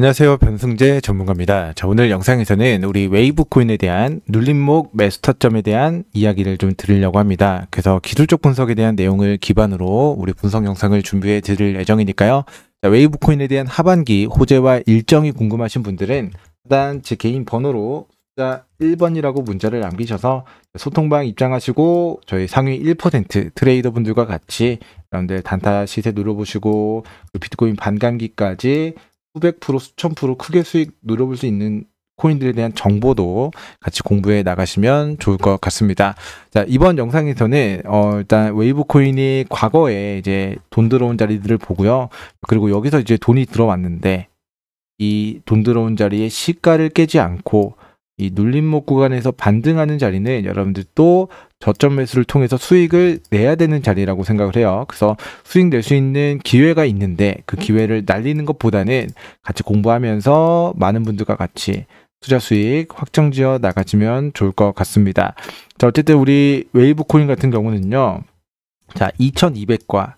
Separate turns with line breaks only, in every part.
안녕하세요. 변승재 전문가입니다. 자, 오늘 영상에서는 우리 웨이브 코인에 대한 눌림목 매수 타점에 대한 이야기를 좀 드리려고 합니다. 그래서 기술적 분석에 대한 내용을 기반으로 우리 분석 영상을 준비해 드릴 예정이니까요. 자, 웨이브 코인에 대한 하반기 호재와 일정이 궁금하신 분들은 일단 제 개인 번호로 숫자 1번이라고 문자를 남기셔서 소통방 입장하시고 저희 상위 1% 트레이더 분들과 같이 여러분들 단타 시세 눌러보시고 그 비트코인 반감기까지 900% 수천 프로 크게 수익 누려볼 수 있는 코인들에 대한 정보도 같이 공부해 나가시면 좋을 것 같습니다. 자, 이번 영상에서는 어, 일단 웨이브 코인이 과거에 이제 돈 들어온 자리들을 보고요. 그리고 여기서 이제 돈이 들어왔는데 이 돈 들어온 자리의 시가를 깨지 않고 이 눌림목 구간에서 반등하는 자리는 여러분들 또 저점 매수를 통해서 수익을 내야 되는 자리라고 생각을 해요. 그래서 수익 낼 수 있는 기회가 있는데 그 기회를 날리는 것보다는 같이 공부하면서 많은 분들과 같이 투자 수익 확정지어 나가시면 좋을 것 같습니다. 자, 어쨌든 우리 웨이브 코인 같은 경우는요. 자, 2200과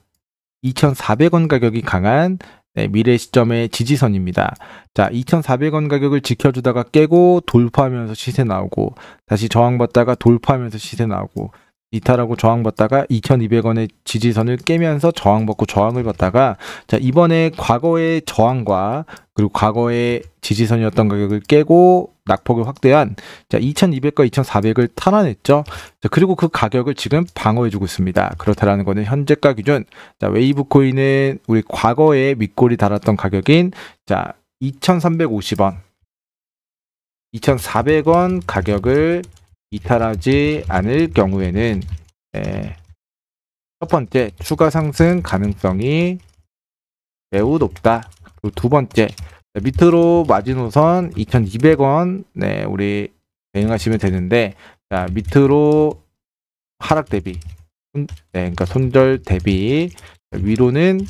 2,400원 가격이 강한 네, 미래 시점의 지지선입니다. 자, 2,400원 가격을 지켜주다가 깨고 돌파하면서 시세 나오고 다시 저항받다가 돌파하면서 시세 나오고 이탈하고 저항받다가 2200원의 지지선을 깨면서 저항받고 저항을 받다가 자 이번에 과거의 저항과 그리고 과거의 지지선이었던 가격을 깨고 낙폭을 확대한 자 2200과 2400을 탈환했죠. 자 그리고 그 가격을 지금 방어해주고 있습니다. 그렇다라는 거는 현재가 기준 자 웨이브 코인은 우리 과거에 밑골이 달았던 가격인 자 2350원 2400원 가격을 이탈하지 않을 경우에는 네, 첫 번째 추가 상승 가능성이 매우 높다. 그리고 두 번째 밑으로 마지노선 2,200원 네, 우리 대응하시면 되는데 자, 밑으로 하락 대비 네, 그러니까 손절 대비 위로는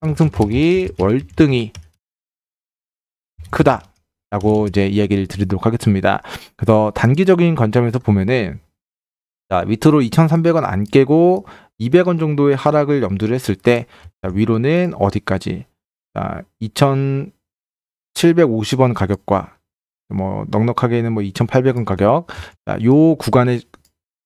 상승폭이 월등히 크다. 라고 이제 이야기를 드리도록 하겠습니다. 그래서 단기적인 관점에서 보면은 자, 밑으로 2,300원 안 깨고 200원 정도의 하락을 염두를 했을 때 자, 위로는 어디까지? 자, 2,750원 가격과 뭐 넉넉하게는 뭐 2,800원 가격 자, 요구간의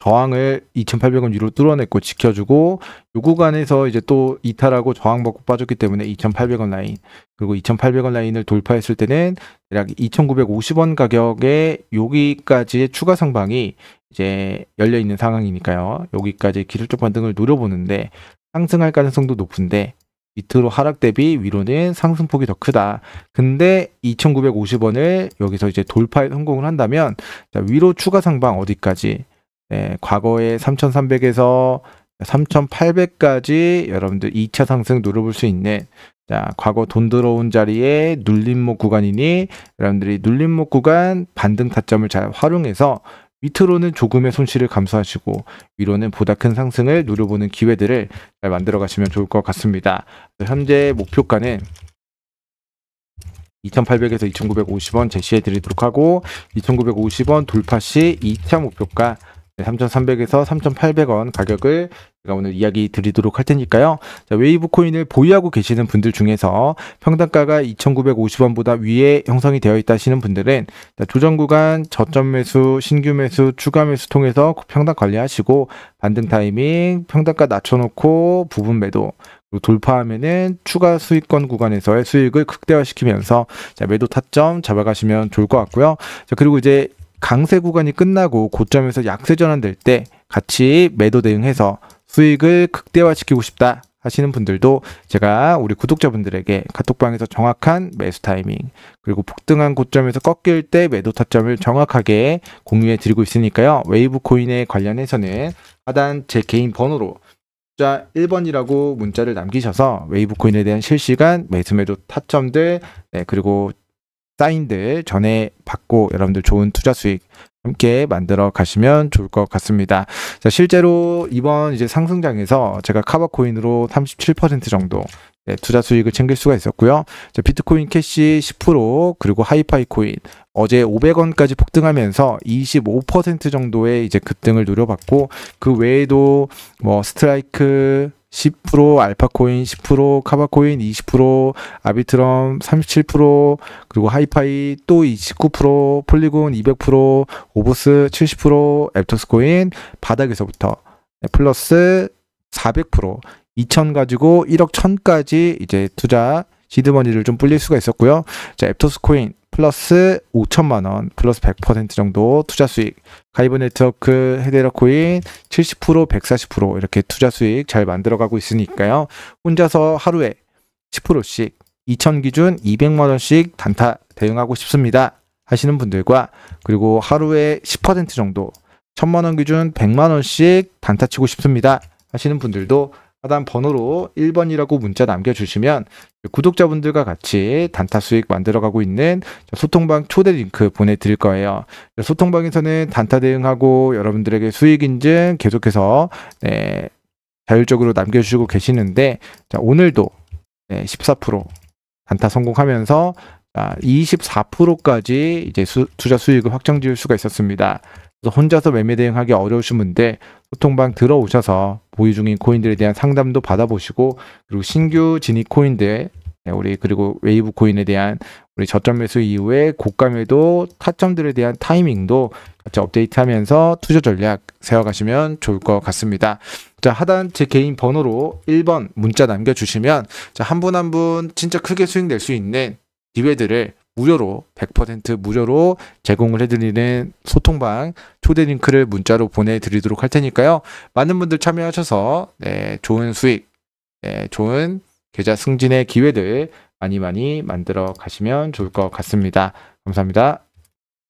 저항을 2,800원 위로 뚫어냈고 지켜주고 요 구간에서 이제 또 이탈하고 저항받고 빠졌기 때문에 2,800원 라인 그리고 2,800원 라인을 돌파했을 때는 대략 2,950원 가격에 여기까지의 추가 상방이 이제 열려 있는 상황이니까요. 여기까지 기술적 반등을 노려보는데 상승할 가능성도 높은데 밑으로 하락 대비 위로는 상승폭이 더 크다. 근데 2,950원을 여기서 이제 돌파에 성공을 한다면 위로 추가 상방 어디까지 네, 과거에 3,300에서 3,800까지 여러분들 2차 상승 누려볼 수 있는 자, 과거 돈 들어온 자리에 눌림목 구간이니 여러분들이 눌림목 구간 반등 타점을 잘 활용해서 밑으로는 조금의 손실을 감수하시고 위로는 보다 큰 상승을 누려보는 기회들을 잘 만들어 가시면 좋을 것 같습니다. 현재 목표가는 2,800에서 2,950원 제시해 드리도록 하고 2,950원 돌파 시 2차 목표가 3,300에서 3,800원 가격을 제가 오늘 이야기 드리도록 할 테니까요. 자, 웨이브 코인을 보유하고 계시는 분들 중에서 평단가가 2,950원보다 위에 형성이 되어 있다 하시는 분들은 조정 구간 저점 매수, 신규 매수, 추가 매수 통해서 평단 관리하시고 반등 타이밍, 평단가 낮춰놓고 부분 매도, 돌파하면은 추가 수익권 구간에서의 수익을 극대화시키면서 자, 매도 타점 잡아가시면 좋을 것 같고요. 자, 그리고 이제 강세 구간이 끝나고 고점에서 약세 전환될 때 같이 매도 대응해서 수익을 극대화시키고 싶다 하시는 분들도 제가 우리 구독자분들에게 카톡방에서 정확한 매수 타이밍 그리고 폭등한 고점에서 꺾일 때 매도 타점을 정확하게 공유해 드리고 있으니까요. 웨이브 코인에 관련해서는 하단 제 개인 번호로 자 1번이라고 문자를 남기셔서 웨이브 코인에 대한 실시간 매수 매도 타점들 네, 그리고 사인들 전에 받고 여러분들 좋은 투자 수익 함께 만들어 가시면 좋을 것 같습니다. 자, 실제로 이번 이제 상승장에서 제가 카바코인으로 37% 정도 네, 투자 수익을 챙길 수가 있었고요. 자, 비트코인 캐시 10% 그리고 하이파이 코인 어제 500원까지 폭등하면서 25% 정도의 이제 급등을 노려봤고 그 외에도 뭐 스트라이크 10% 알파코인, 10% 카바코인, 20% 아비트럼, 37% 그리고 하이파이 또29% 폴리곤 200% 오보스 70% 앱토스코인 바닥에서부터 네, 플러스 400% 2천 가지고 1억 1000까지 이제 투자 시드머니를 좀 불릴 수가 있었고요. 자, 앱토스코인 플러스 5천만 원, 플러스 100% 정도 투자 수익. 가이브 네트워크 헤드라 코인 70% 140% 이렇게 투자 수익 잘 만들어가고 있으니까요. 혼자서 하루에 10%씩 2천 기준 200만 원씩 단타 대응하고 싶습니다. 하시는 분들과 그리고 하루에 10% 정도 1천만원 기준 100만 원씩 단타 치고 싶습니다. 하시는 분들도 하단 번호로 1번이라고 문자 남겨주시면 구독자분들과 같이 단타 수익 만들어가고 있는 소통방 초대 링크 보내드릴 거예요. 소통방에서는 단타 대응하고 여러분들에게 수익 인증 계속해서 네, 자율적으로 남겨주시고 계시는데 자, 오늘도 네, 14% 단타 성공하면서 24%까지 아, 이제 수, 투자 수익을 확정 지을 수가 있었습니다. 혼자서 매매 대응하기 어려우신 분들 소통방 들어오셔서 보유 중인 코인들에 대한 상담도 받아보시고 그리고 신규 진입 코인들 네, 우리 그리고 웨이브 코인에 대한 우리 저점 매수 이후에 고감에도 타점들에 대한 타이밍도 같이 업데이트하면서 투자 전략 세워가시면 좋을 것 같습니다. 자 하단 제 개인 번호로 1번 문자 남겨주시면 한 분 한분 한 분 진짜 크게 수익 낼 수 있는 기회들을 무료로 100% 무료로 제공을 해드리는 소통방 초대 링크를 문자로 보내드리도록 할 테니까요. 많은 분들 참여하셔서 네, 좋은 수익, 네, 좋은 계좌 승진의 기회들 많이 많이 만들어 가시면 좋을 것 같습니다. 감사합니다.